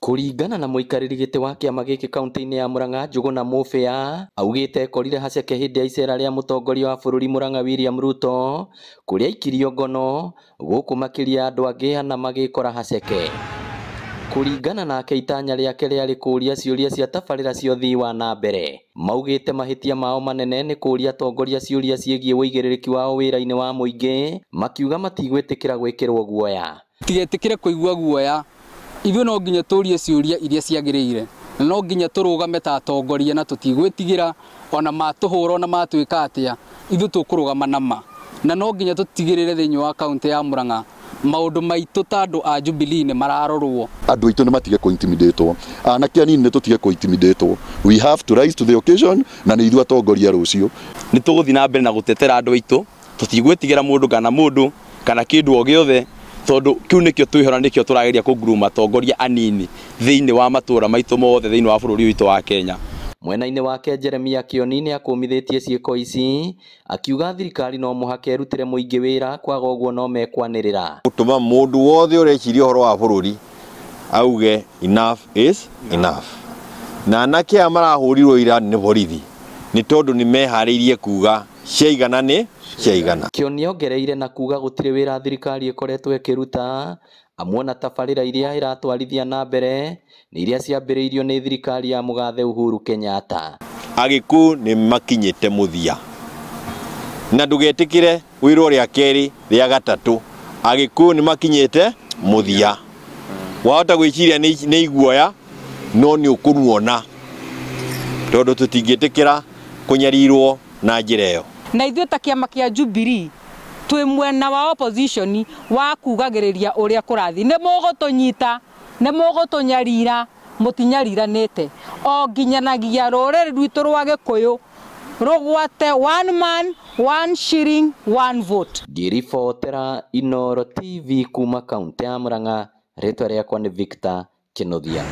Kũringana na mũikarĩri gĩtĩ wa kĩama gĩkĩ kaunti-inĩ ya Murang'a na Mũbĩa, augĩte ekorire haceke hĩndĩ ya icera rĩa mũtongoria wa bũrũri Murang'a William Ruto kũrĩa aikirio ngono gũkũ makĩria andũ angĩ ana magĩkora haceke. Kũringana nake itanya rĩake rĩarĩ kũũria ciũria cia tabarĩra cia ũthii wa na mbere. Maugĩte mahĩtia mao manene nĩ kũũria atongoria ciũria ciĩgiĩ wĩigĩrĩrĩki wao wĩra-inĩ wa mũingĩ, makiuga matigwĩtĩkĩra gwĩkĩrwo guoya. Tigetĩkĩre kũigua guoya ithuä no nginya ciå ria iria ire na no nginya game ta atongoria na ra ona matũhũra ona tå kå rå gama nama na no nginya tũtigĩrĩre thĩinĩ wa kaũntĩ ya Murang'a ndå maitå ta andå a jubilii nä mararorwo andå aitå nä matige kåintimidatwo anake anini nä tå tige kũintimidatwo we have to rise to the occasion na nä ithuä atongoria rå cio nä gå thiä na mbere na gå tetera andå aitå tå tigwä tigä ra må ndå kana må ndå kana kä ndå o gä othe tondu kiu nikio twihona nikio turageria kunguruma atongoria anini thiini wa matura maitu mothe thiini wa bururi witu wa Kenya mwena-inĩ wake Jeremia Kioni nĩ akũmithĩtie ciĩko ici akiuga thirikari no mũhaka ĩrutĩre mũingĩ wĩra kwaga ũguo no mekwanĩrĩra gũtũma mũndũ wothe ũreciria ũhoro wa bũrũri auge enough is enough na anake aya marahũrirwo ira nĩ borithi nĩ tondũ nĩ meharĩirie kuga ciaigana nä ciaigana kä ongereire na kuga wä ra thirikari ĩkoretwo ĩkĩruta amu ona tabarĩra iria ratwarithia na mbere nä iria irio nä thirikari ya mũgathe Uhuru Kenyatta makinyä te må thia na rä a gatatå agä rĩa nä makinyä te må thia wahota ciria nä iguoya no tä kä ra kå kũnyarirwo na njä ra yo na ithuä ta kä ama kä a twä mwena wa opposition wa kugagä rä ria å rä a kå rathiä nä må gå tå nyita nä må gå tå nyarira må tinyariranä te o nginyanagia rå rä rwitå rwa gä kå yå one man one shilling one vote ngiribotera inoro tv kuma kaunti ya murang'a ritwa riakwa ni victor kinuthia